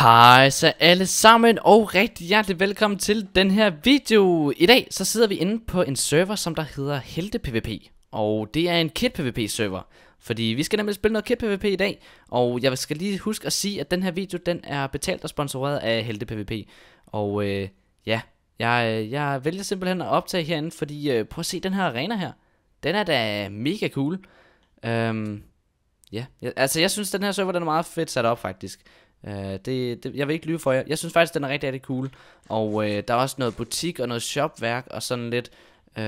Hej så alle sammen og rigtig hjertelig velkommen til den her video. I dag så sidder vi inde på en server, som der hedder Helte PvP. Og det er en kit PvP server. Fordi vi skal nemlig spille noget kit PvP i dag. Og jeg skal lige huske at sige, at den her video den er betalt og sponsoreret af Helte PvP. Og øh, ja, jeg, jeg vælger simpelthen at optage herinde, fordi øh, prøv at se den her arena her. Den er da mega cool. Øhm, ja, altså jeg synes den her server den er meget fedt sat op faktisk. Øh, det, det, jeg vil ikke lyve for jer. Jeg synes faktisk, den er rigtig, rigtig cool. Og uh, der er også noget butik og noget shopværk og sådan lidt... Uh,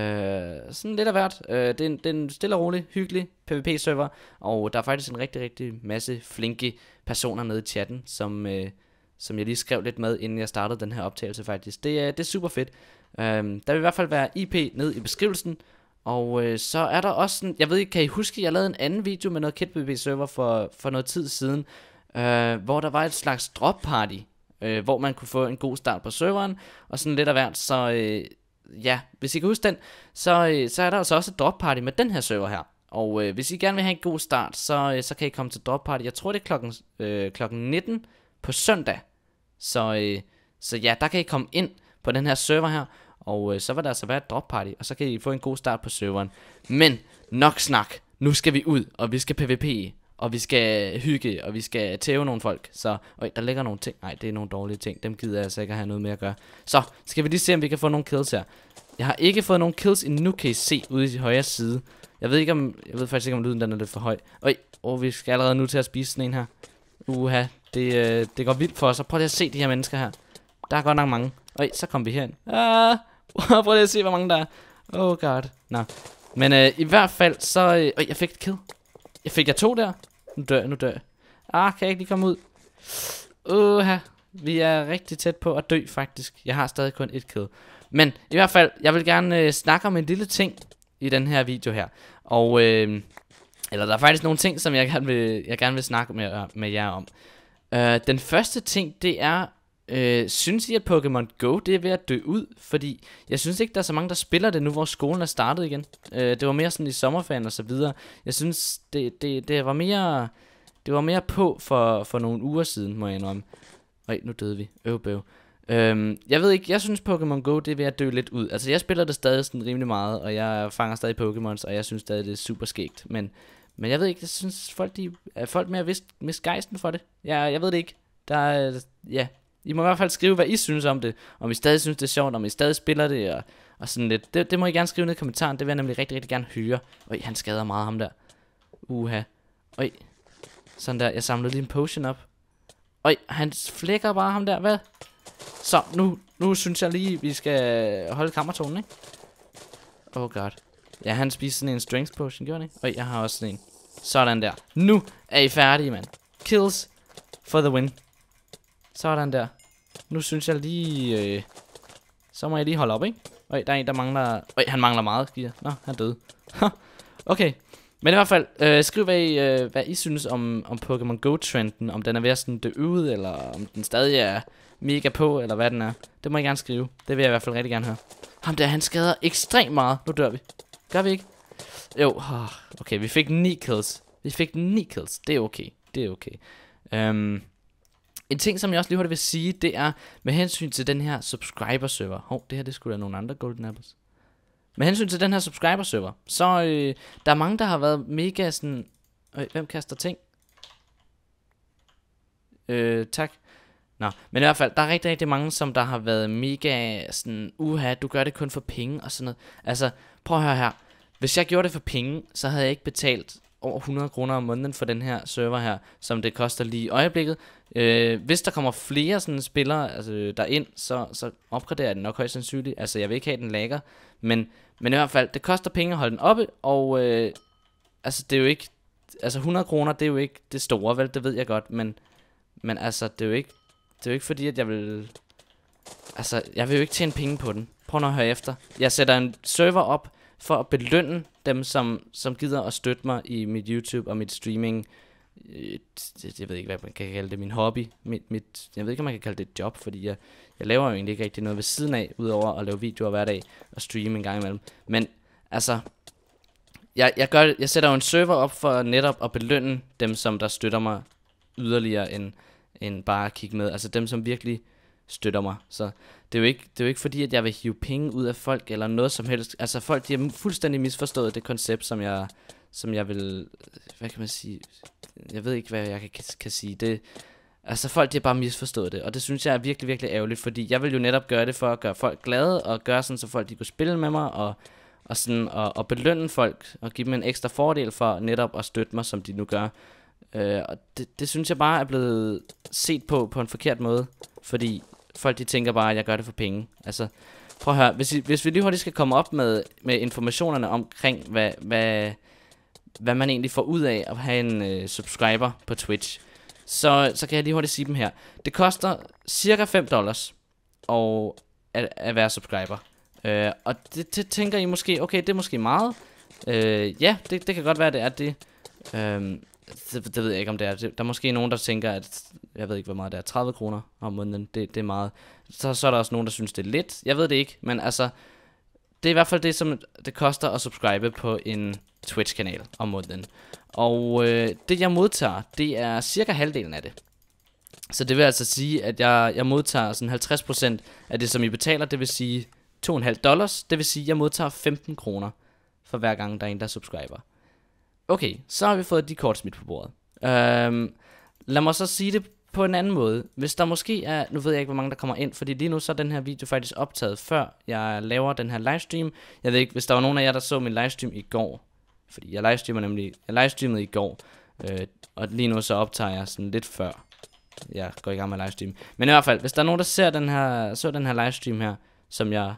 sådan lidt af hvert. Uh, det, er en, det er en stille og rolig, hyggelig PvP-server, og der er faktisk en rigtig, rigtig masse flinke personer nede i chatten, som, uh, som jeg lige skrev lidt med, inden jeg startede den her optagelse faktisk. Det, uh, det er super fedt. Uh, der vil i hvert fald være IP ned i beskrivelsen, og uh, så er der også sådan, jeg ved ikke, kan I huske, jeg lavede en anden video med noget pvp server for, for noget tid siden, øh, hvor der var et slags drop party, øh, hvor man kunne få en god start på serveren, og sådan lidt af hvert, så øh, ja, hvis I kan huske den, så, øh, så er der altså også et drop party med den her server her. Og øh, hvis I gerne vil have en god start, så, øh, så kan I komme til drop party. Jeg tror, det er klokken, øh, klokken 19 på søndag. Så, øh, så ja, der kan I komme ind på den her server her, og øh, så vil der altså være et drop party, og så kan I få en god start på serveren. Men nok snak, nu skal vi ud, og vi skal pvp'e og vi skal hygge, og vi skal tæve nogle folk. Så øj, der ligger nogle ting. Nej, det er nogle dårlige ting. Dem gider jeg altså ikke at have noget med at gøre. Så skal vi lige se, om vi kan få nogle kills her. Jeg har ikke fået nogen kills endnu, kan I se, ude i højre side. Jeg ved, ikke, om, jeg ved faktisk ikke, om lyden den er lidt for høj. Øj, oh, vi skal allerede nu til at spise sådan en her. Uha, det, øh, det går vildt for os. Og prøv lige at se de her mennesker her. Der er godt nok mange. Øj, så kom vi herind. Ah, prøv lige at se, hvor mange der er. Oh god. Nå. Men øh, i hvert fald, så... Øh, øh, jeg fik et kill. Jeg fik jeg to der. Nu dør jeg, nu dør jeg. Ah, kan jeg ikke lige komme ud? Uh, vi er rigtig tæt på at dø, faktisk. Jeg har stadig kun et kæde. Men i hvert fald, jeg vil gerne øh, snakke om en lille ting i den her video her. Og, øh, eller der er faktisk nogle ting, som jeg gerne vil, jeg gerne vil snakke med, med jer om. Øh, den første ting, det er, Øh, synes I, at Pokémon Go det er ved at dø ud? Fordi jeg synes ikke, der er så mange, der spiller det nu, hvor skolen er startet igen. Øh, det var mere sådan i sommerferien og så videre. Jeg synes, det, det, det var mere... Det var mere på for, for nogle uger siden, må jeg indrømme. Ej, nu døde vi. Øv, bøv. Øhm, jeg ved ikke, jeg synes Pokémon Go, det er ved at dø lidt ud. Altså, jeg spiller det stadig sådan rimelig meget, og jeg fanger stadig Pokémons, og jeg synes stadig, det er super skægt. Men, men jeg ved ikke, jeg synes folk, de, er folk mere vist, mistgejsten for det. Jeg, jeg ved det ikke. Der er, ja, i må i hvert fald skrive, hvad I synes om det, om I stadig synes, det er sjovt, om I stadig spiller det, og, og sådan lidt. Det, det må I gerne skrive ned i kommentaren, det vil jeg nemlig rigtig, rigtig gerne høre. Og han skader meget ham der. Uha. Oj. Sådan der, jeg samlede lige en potion op. Oj, han flækker bare ham der, hvad? Så, nu, nu synes jeg lige, vi skal holde kammertonen, ikke? Oh god. Ja, han spiste sådan en strength potion, gjorde han ikke? Oj, jeg har også sådan en. Sådan der. Nu er I færdige, mand. Kills for the win. Sådan der. Nu synes jeg lige... Øh, så må jeg lige holde op, ikke? Øj, der er en, der mangler... Øj, han mangler meget, skier. Nå, han døde. okay. Men i hvert fald, øh, skriv hvad I, øh, hvad I synes om, om Pokémon Go-trenden. Om den er ved at sådan dø ud, eller om den stadig er mega på, eller hvad den er. Det må I gerne skrive. Det vil jeg i hvert fald rigtig gerne høre. Ham der, han skader ekstremt meget. Nu dør vi. Gør vi ikke? Jo, okay, vi fik 9 kills. Vi fik 9 kills. Det er okay. Det er okay. Øhm, en ting, som jeg også lige hurtigt vil sige, det er med hensyn til den her subscriber-server. Hov, det her, det skulle da nogle andre Golden Apples. Med hensyn til den her subscriber-server, så øh, der er mange, der har været mega sådan... Øh, hvem kaster ting? Øh, tak. Nå, men i hvert fald, der er rigtig, rigtig mange, som der har været mega sådan, uha, du gør det kun for penge og sådan noget. Altså, prøv at høre her. Hvis jeg gjorde det for penge, så havde jeg ikke betalt over 100 kroner om måneden for den her server her, som det koster lige i øjeblikket. Øh, hvis der kommer flere sådan spillere altså, øh, der ind, så, så opgraderer jeg den nok højst sandsynligt. Altså, jeg vil ikke have, den lagger. Men, men i hvert fald, det koster penge at holde den oppe, og øh, altså, det er jo ikke... Altså, 100 kroner, det er jo ikke det store, vel? Det ved jeg godt, men, men altså, det er jo ikke... Det er jo ikke fordi, at jeg vil... Altså, jeg vil jo ikke tjene penge på den. Prøv nu at høre efter. Jeg sætter en server op, for at belønne dem, som, som gider at støtte mig i mit YouTube og mit streaming. Øh, jeg ved ikke, hvad man kan kalde det, min hobby. Mit, mit, jeg ved ikke, om man kan kalde det et job, fordi jeg, jeg laver jo egentlig ikke rigtig noget ved siden af, udover at lave videoer hver dag og streame en gang imellem. Men altså, jeg, jeg, gør, jeg sætter jo en server op for netop at belønne dem, som der støtter mig yderligere end, end bare at kigge med. Altså dem, som virkelig støtter mig. Så det er, jo ikke, det er jo ikke fordi, at jeg vil hive penge ud af folk eller noget som helst. Altså folk, de har fuldstændig misforstået det koncept, som jeg, som jeg vil... Hvad kan man sige? Jeg ved ikke, hvad jeg kan, kan sige. Det, altså folk, de har bare misforstået det. Og det synes jeg er virkelig, virkelig ærgerligt, fordi jeg vil jo netop gøre det for at gøre folk glade, og gøre sådan, så folk de kunne spille med mig, og, og, sådan, og, og belønne folk, og give dem en ekstra fordel for netop at støtte mig, som de nu gør. Øh, og det, det synes jeg bare er blevet set på på en forkert måde, fordi folk de tænker bare, at jeg gør det for penge. Altså, prøv at høre, hvis, I, hvis vi lige hurtigt skal komme op med, med informationerne omkring, hvad, hvad, hvad man egentlig får ud af at have en øh, subscriber på Twitch, så, så kan jeg lige hurtigt sige dem her. Det koster cirka 5 dollars og at, at være subscriber. Øh, og det, det tænker I måske, okay, det er måske meget. Øh, ja, det, det kan godt være, det er det. Øh, det, det ved jeg ikke, om det er. der er måske nogen, der tænker, at jeg ved ikke, hvor meget det er, 30 kroner om måneden, det, det er meget. Så, så er der også nogen, der synes, det er lidt. Jeg ved det ikke, men altså, det er i hvert fald det, som det koster at subscribe på en Twitch-kanal om måneden. Og øh, det, jeg modtager, det er cirka halvdelen af det. Så det vil altså sige, at jeg, jeg modtager sådan 50% af det, som I betaler, det vil sige 2,5 dollars. Det vil sige, at jeg modtager 15 kroner for hver gang, der er en, der subscriber. Okay, så har vi fået de kort smidt på bordet. Øhm, lad mig så sige det på en anden måde. Hvis der måske er, nu ved jeg ikke, hvor mange der kommer ind, fordi lige nu så er den her video faktisk optaget, før jeg laver den her livestream. Jeg ved ikke, hvis der var nogen af jer, der så min livestream i går, fordi jeg livestreamer nemlig, jeg livestreamede i går, øh, og lige nu så optager jeg sådan lidt før, jeg går i gang med livestream. Men i hvert fald, hvis der er nogen, der ser den her, så den her livestream her, som jeg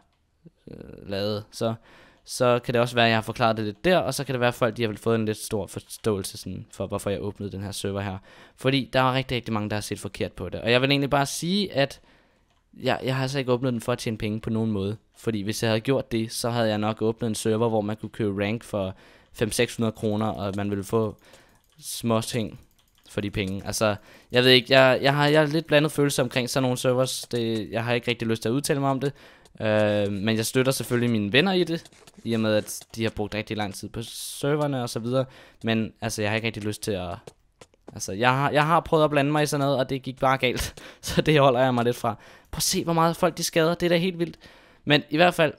øh, lavede, så så kan det også være, at jeg har forklaret det lidt der, og så kan det være, at folk de har fået en lidt stor forståelse sådan, for, hvorfor jeg åbnede den her server her. Fordi der er rigtig, rigtig mange, der har set forkert på det. Og jeg vil egentlig bare sige, at jeg, jeg har altså ikke åbnet den for at tjene penge på nogen måde. Fordi hvis jeg havde gjort det, så havde jeg nok åbnet en server, hvor man kunne købe rank for 500-600 kroner, og man ville få små ting for de penge. Altså, jeg ved ikke, jeg, jeg, har, jeg har lidt blandet følelser omkring sådan nogle servers. Det, jeg har ikke rigtig lyst til at udtale mig om det, Øh, men jeg støtter selvfølgelig mine venner i det, i og med at de har brugt rigtig lang tid på serverne og så videre. Men altså, jeg har ikke rigtig lyst til at... Altså, jeg har, jeg har prøvet at blande mig i sådan noget, og det gik bare galt. Så det holder jeg mig lidt fra. Prøv at se, hvor meget folk de skader. Det er da helt vildt. Men i hvert fald,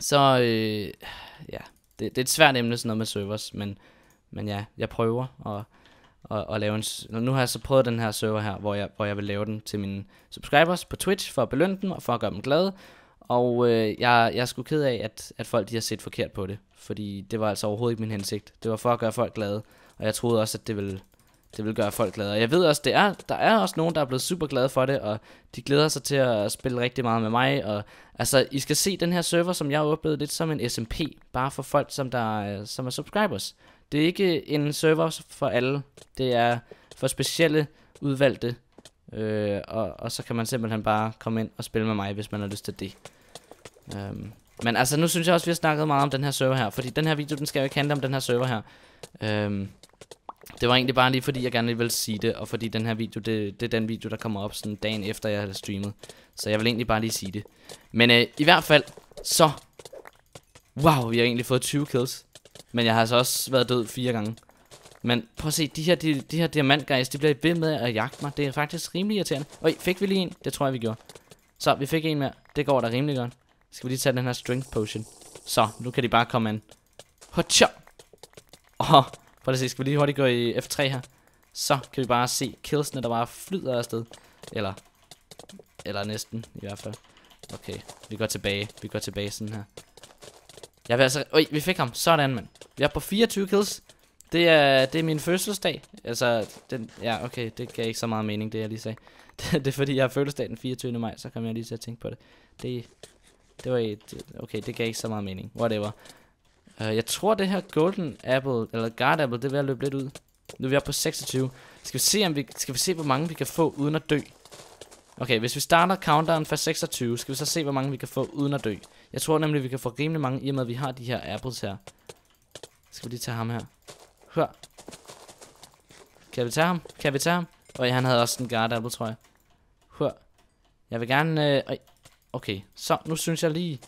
så... Øh, ja, det, det er et svært emne, sådan noget med servers, men... Men ja, jeg prøver, og og, og lave en... Nu har jeg så prøvet den her server her, hvor jeg, hvor jeg vil lave den til mine subscribers på Twitch, for at belønne dem og for at gøre dem glade. Og øh, jeg, jeg er sgu ked af, at, at folk de har set forkert på det, fordi det var altså overhovedet ikke min hensigt. Det var for at gøre folk glade, og jeg troede også, at det ville, det ville gøre folk glade. Og jeg ved også, det er, der er også nogen, der er blevet super glade for det, og de glæder sig til at spille rigtig meget med mig. Og, altså, I skal se den her server, som jeg åbnede lidt som en SMP, bare for folk, som, der, øh, som er subscribers. Det er ikke en server for alle. Det er for specielle udvalgte. Øh, og, og så kan man simpelthen bare komme ind og spille med mig, hvis man har lyst til det. Øhm, men altså, nu synes jeg også, vi har snakket meget om den her server her. Fordi den her video, den skal jo ikke handle om den her server her. Øhm, det var egentlig bare lige fordi, jeg gerne lige ville sige det. Og fordi den her video, det, det er den video, der kommer op sådan dagen efter, jeg har streamet. Så jeg vil egentlig bare lige sige det. Men øh, i hvert fald, så... Wow, vi har egentlig fået 20 kills. Men jeg har altså også været død fire gange. Men prøv at se, de her, de, de her diamantgejs, de bliver ved med at jagte mig. Det er faktisk rimelig irriterende. Og fik vi lige en? Det tror jeg, vi gjorde. Så, vi fik en mere. Det går da rimelig godt. skal vi lige tage den her strength potion. Så, nu kan de bare komme an. Hotcha! Åh, prøv at se, skal vi lige hurtigt gå i F3 her. Så kan vi bare se killsene, der bare flyder afsted. Eller, eller næsten i hvert fald. Okay, vi går tilbage. Vi går tilbage sådan her. Jeg vil altså... Øj, vi fik ham. Sådan, mand. Jeg er på 24 kills. Det er, det er min fødselsdag. Altså, den, ja, okay, det gav ikke så meget mening, det jeg lige sagde. Det, det er fordi, jeg har fødselsdag den 24. maj, så kom jeg lige til at tænke på det. Det, det var et, okay, det gav ikke så meget mening. Whatever. Uh, jeg tror, det her Golden Apple, eller Guard Apple, det vil jeg løbe lidt ud. Nu er vi oppe på 26. Skal vi se, om vi, skal vi se hvor mange vi kan få uden at dø? Okay, hvis vi starter counteren fra 26, skal vi så se, hvor mange vi kan få uden at dø. Jeg tror nemlig, vi kan få rimelig mange, i og med, at vi har de her apples her. Skal vi lige tage ham her. Hør. Kan vi tage ham? Kan vi tage ham? Og han havde også en guard apple, tror jeg. Hør. Jeg vil gerne... Øh, okay, så nu synes jeg lige...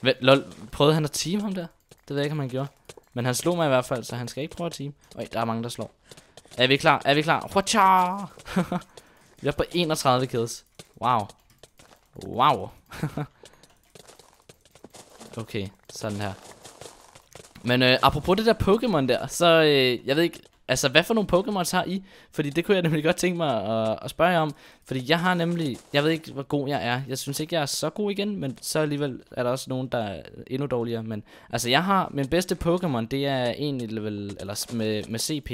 Hvad, lol, prøvede han at team ham der? Det ved jeg ikke, om han gjorde. Men han slog mig i hvert fald, så han skal ikke prøve at team. Øj, der er mange, der slår. Er vi klar? Er vi klar? Hurtja! vi er på 31 kills. Wow. Wow. okay, sådan her. Men øh, apropos det der Pokémon der, så øh, jeg ved ikke, altså hvad for nogle Pokémons har I? Fordi det kunne jeg nemlig godt tænke mig at, at spørge jer om. Fordi jeg har nemlig, jeg ved ikke hvor god jeg er. Jeg synes ikke jeg er så god igen, men så alligevel er der også nogen der er endnu dårligere. Men altså jeg har, min bedste Pokémon det er egentlig level, eller med, med CP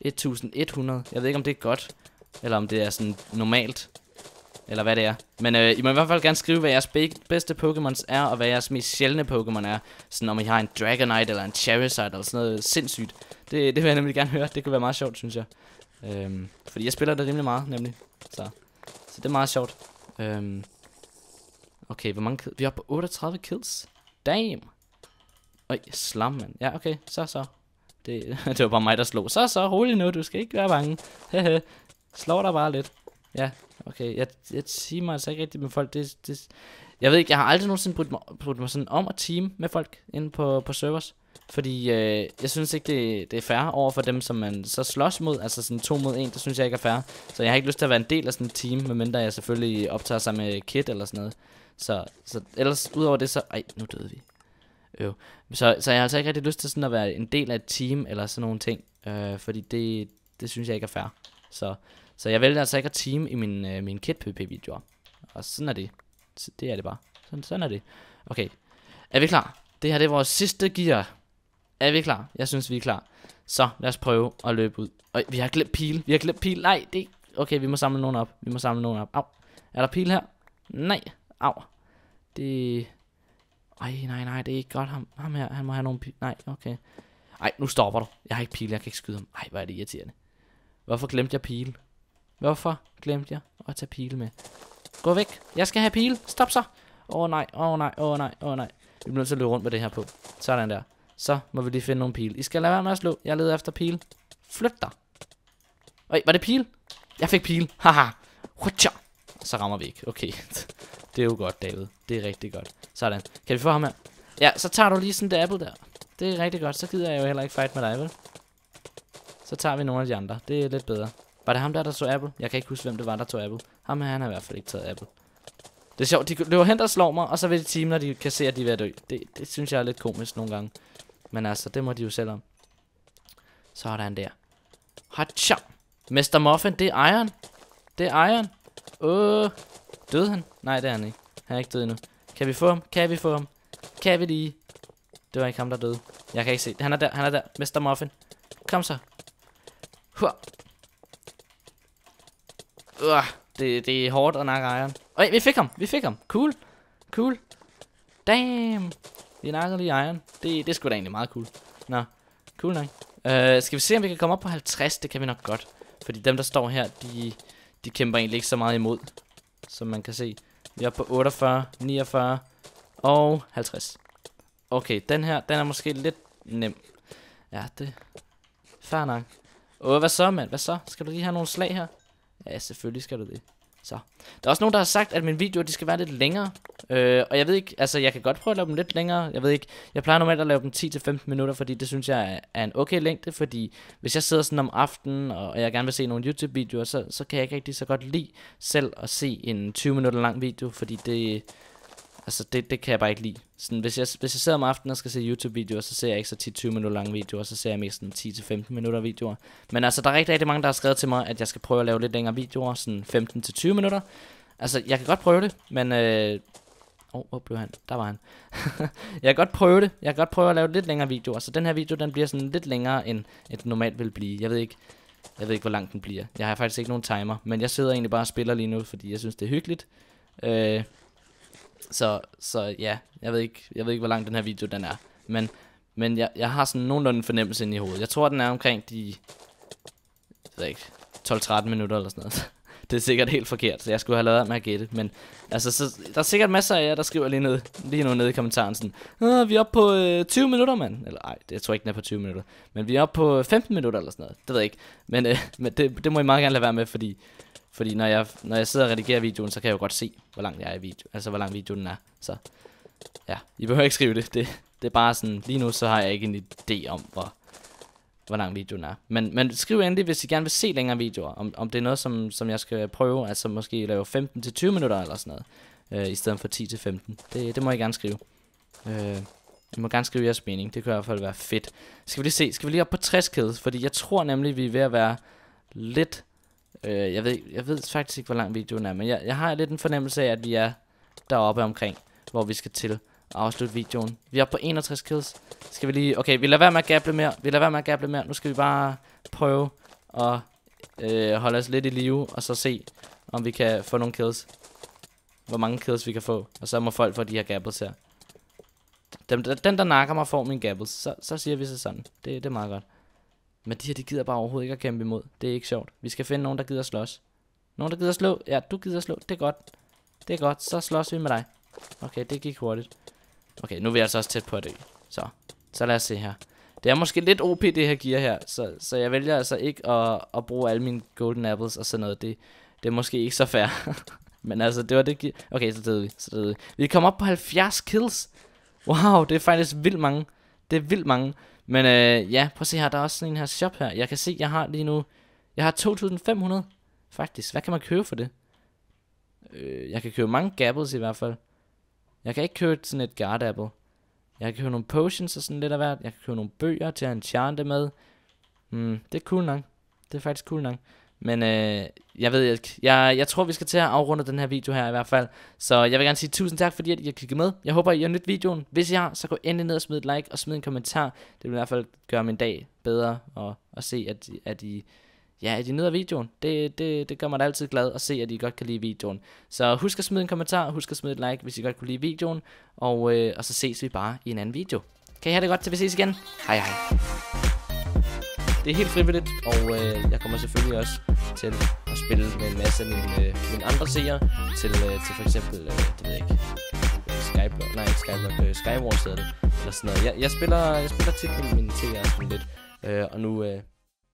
1100. Jeg ved ikke om det er godt, eller om det er sådan normalt. Eller hvad det er. Men øh, I må i hvert fald gerne skrive, hvad jeres bedste Pokémons er, og hvad jeres mest sjældne Pokémon er. Sådan om I har en Dragonite, eller en Charizard, eller sådan noget sindssygt. Det, det vil jeg nemlig gerne høre. Det kunne være meget sjovt, synes jeg. Øhm, fordi jeg spiller det rimelig meget, nemlig. Så, så det er meget sjovt. Øhm, okay, hvor mange Vi er på 38 kills. Damn! Øj, slam, mand. Ja, okay, så så. Det, det var bare mig, der slog. Så så, rolig nu, du skal ikke være bange. Hehe, slår dig bare lidt. Ja, Okay, jeg, jeg teamer mig altså ikke rigtigt med folk. Det, det, jeg ved ikke, jeg har aldrig nogensinde brugt mig, brugt mig sådan om at team med folk inde på, på servers. Fordi øh, jeg synes ikke, det, det er fair over for dem, som man så slås mod. Altså sådan to mod en, det synes jeg ikke er fair. Så jeg har ikke lyst til at være en del af sådan et team, medmindre jeg selvfølgelig optager sig med Kit eller sådan noget. Så, så ellers, udover det, så... Ej, nu døde vi. Jo. Så, så jeg har altså ikke rigtig lyst til sådan at være en del af et team eller sådan nogle ting. Øh, fordi det, det synes jeg ikke er fair. Så, så jeg vælger altså ikke at team i min, øh, min pvp videoer Og sådan er det. Så det er det bare. Sådan, sådan er det. Okay. Er vi klar? Det her det er vores sidste gear. Er vi klar? Jeg synes, vi er klar. Så lad os prøve at løbe ud. Og vi har glemt pil. Vi har glemt pil. Nej, det Okay, vi må samle nogen op. Vi må samle nogen op. Au. Er der pil her? Nej. Au. Det... Ej, nej, nej, det er ikke godt. Ham, ham her, han må have nogle pil. Nej, okay. Ej, nu stopper du. Jeg har ikke pil, jeg kan ikke skyde ham. Ej, hvor er det irriterende. Hvorfor glemte jeg pil? Hvorfor glemte jeg at tage pile med? Gå væk. Jeg skal have pile. Stop så. Åh oh, nej, åh oh, nej, åh oh, nej, åh oh, nej. Vi bliver nødt til at løbe rundt med det her på. Sådan der. Så må vi lige finde nogle pile. I skal lade være med at slå. Jeg leder efter pile. Flyt dig. Øj, var det pile? Jeg fik pile. Haha. Hutja. Så rammer vi ikke. Okay. Det er jo godt, David. Det er rigtig godt. Sådan. Kan vi få ham her? Ja, så tager du lige sådan det apple der. Det er rigtig godt. Så gider jeg jo heller ikke fight med dig, vel? Så tager vi nogle af de andre. Det er lidt bedre. Var det ham der, der tog Apple? Jeg kan ikke huske, hvem det var, der tog Apple. Ham her, han har i hvert fald ikke taget Apple. Det er sjovt, de løber hen der slår mig, og så vil de time, når de kan se, at de er ved at dø. Det, det synes jeg er lidt komisk nogle gange. Men altså, det må de jo selv om. Så er der en der. Hatcha! Mester Muffin, det er Iron. Det er Iron. Øh. Uh. Døde han? Nej, det er han ikke. Han er ikke død endnu. Kan vi få ham? Kan vi få ham? Kan vi lige? Det var ikke ham, der døde. Jeg kan ikke se. Han er der, han er der. Mester Muffin. Kom så. Hua. Øh, det, det er hårdt at nakke iron. Øj, vi fik ham. Vi fik ham. Cool. Cool. Damn. Vi nakker lige iron. Det, det er sgu da egentlig meget cool. Nå, cool nok. Uh, skal vi se, om vi kan komme op på 50? Det kan vi nok godt. Fordi dem, der står her, de, de kæmper egentlig ikke så meget imod. Som man kan se. Vi er på 48, 49 og 50. Okay, den her, den er måske lidt nem. Ja, det... Fair nok. Åh, hvad så, mand? Hvad så? Skal du lige have nogle slag her? Ja, selvfølgelig skal du det. Så. Der er også nogen, der har sagt, at mine videoer, de skal være lidt længere. Øh, og jeg ved ikke, altså jeg kan godt prøve at lave dem lidt længere. Jeg ved ikke, jeg plejer normalt at lave dem 10-15 minutter, fordi det synes jeg er en okay længde. Fordi hvis jeg sidder sådan om aftenen, og jeg gerne vil se nogle YouTube-videoer, så, så kan jeg ikke rigtig så godt lide selv at se en 20 minutter lang video, fordi det, Altså, det, det kan jeg bare ikke lide. Sådan, hvis, jeg, hvis jeg sidder om aftenen og skal se YouTube-videoer, så ser jeg ikke så 10 20 minutter lange videoer, så ser jeg mest 10-15 minutter videoer. Men altså, der er rigtig, rigtig mange, der har skrevet til mig, at jeg skal prøve at lave lidt længere videoer, sådan 15-20 minutter. Altså, jeg kan godt prøve det, men... Øh... Oh, hvor blev han? Der var han. jeg kan godt prøve det. Jeg kan godt prøve at lave lidt længere videoer. Så den her video, den bliver sådan lidt længere, end et normalt vil blive. Jeg ved ikke, jeg ved ikke, hvor lang den bliver. Jeg har faktisk ikke nogen timer, men jeg sidder egentlig bare og spiller lige nu, fordi jeg synes, det er hyggeligt. Øh, så, så ja, jeg ved, ikke, jeg ved ikke, hvor lang den her video den er. Men, men jeg, jeg har sådan nogenlunde en fornemmelse ind i hovedet. Jeg tror, den er omkring de... Jeg ved ikke, 12-13 minutter eller sådan noget. Det er sikkert helt forkert, så jeg skulle have lavet med at gætte. Men altså, så, der er sikkert masser af jer, der skriver lige, ned, lige nu nede i kommentaren sådan, vi er oppe på øh, 20 minutter, mand. Eller ej, det, jeg tror ikke, den er på 20 minutter. Men vi er oppe på 15 minutter eller sådan noget. Det ved jeg ikke. Men, øh, men det, det, må I meget gerne lade være med, fordi fordi når jeg, når jeg sidder og redigerer videoen, så kan jeg jo godt se, hvor lang jeg er i video, altså hvor lang videoen er. Så ja, I behøver ikke skrive det. det. Det er bare sådan, lige nu så har jeg ikke en idé om, hvor, hvor lang videoen er. Men, men skriv endelig, hvis I gerne vil se længere videoer, om, om det er noget, som, som jeg skal prøve, altså måske lave 15-20 minutter eller sådan noget, øh, i stedet for 10-15. Det, det må I gerne skrive. Øh, I må gerne skrive jeres mening, det kan i hvert fald være fedt. Skal vi lige se, skal vi lige op på 60 kæde, fordi jeg tror nemlig, vi er ved at være lidt Øh, jeg, ved, jeg ved faktisk ikke, hvor lang videoen er, men jeg, jeg har lidt en fornemmelse af, at vi er deroppe omkring, hvor vi skal til at afslutte videoen. Vi er på 61 kills. Skal vi lige... Okay, vi lader være med at gable mere. Vi lader være med at gable mere. Nu skal vi bare prøve at øh, holde os lidt i live, og så se, om vi kan få nogle kills. Hvor mange kills vi kan få. Og så må folk få de her gables her. Dem, den, der nakker mig, får min gables. Så, så siger vi så sådan. Det, det er meget godt. Men de her, de gider bare overhovedet ikke at kæmpe imod. Det er ikke sjovt. Vi skal finde nogen, der gider slås. Nogen, der gider slå? Ja, du gider slå. Det er godt. Det er godt. Så slås vi med dig. Okay, det gik hurtigt. Okay, nu er vi altså også tæt på at dø. Så, så lad os se her. Det er måske lidt OP, det her gear her. Så, så jeg vælger altså ikke at, at bruge alle mine golden apples og sådan noget. Det, det er måske ikke så fair. Men altså, det var det gear. Okay, så døde vi. Så døde vi. Vi kom op på 70 kills. Wow, det er faktisk vildt mange. Det er vildt mange. Men øh, ja, prøv at se her, der er også sådan en her shop her. Jeg kan se, jeg har lige nu, jeg har 2.500 faktisk. Hvad kan man købe for det? Øh, jeg kan købe mange gapples i hvert fald. Jeg kan ikke købe sådan et guard apple. Jeg kan købe nogle potions og sådan lidt af hvert. Jeg kan købe nogle bøger til at enchante med. Mm, det er cool nok. Det er faktisk cool nok. Men øh, jeg ved ikke, jeg, jeg tror vi skal til at afrunde den her video her i hvert fald. Så jeg vil gerne sige tusind tak fordi at I har kigget med. Jeg håber I har nyt videoen. Hvis I har, så gå endelig ned og smid et like og smid en kommentar. Det vil i hvert fald gøre min dag bedre og, og se at, at I... Ja, at I nyder videoen. Det, det, det gør mig da altid glad at se, at I godt kan lide videoen. Så husk at smide en kommentar, husk at smide et like, hvis I godt kunne lide videoen. Og, øh, og så ses vi bare i en anden video. Kan I have det godt, til vi ses igen. Hej hej. Det er helt frivilligt, og øh, jeg kommer selvfølgelig også til at spille med en masse af mine, øh, mine andre seere til, øh, til for eksempel, øh, det ved jeg ikke, Skyblock, nej Skyblock, øh, Skywars hedder det, eller sådan noget. Jeg, jeg, spiller, jeg spiller tit med mine seere sådan lidt, øh, og nu... Øh,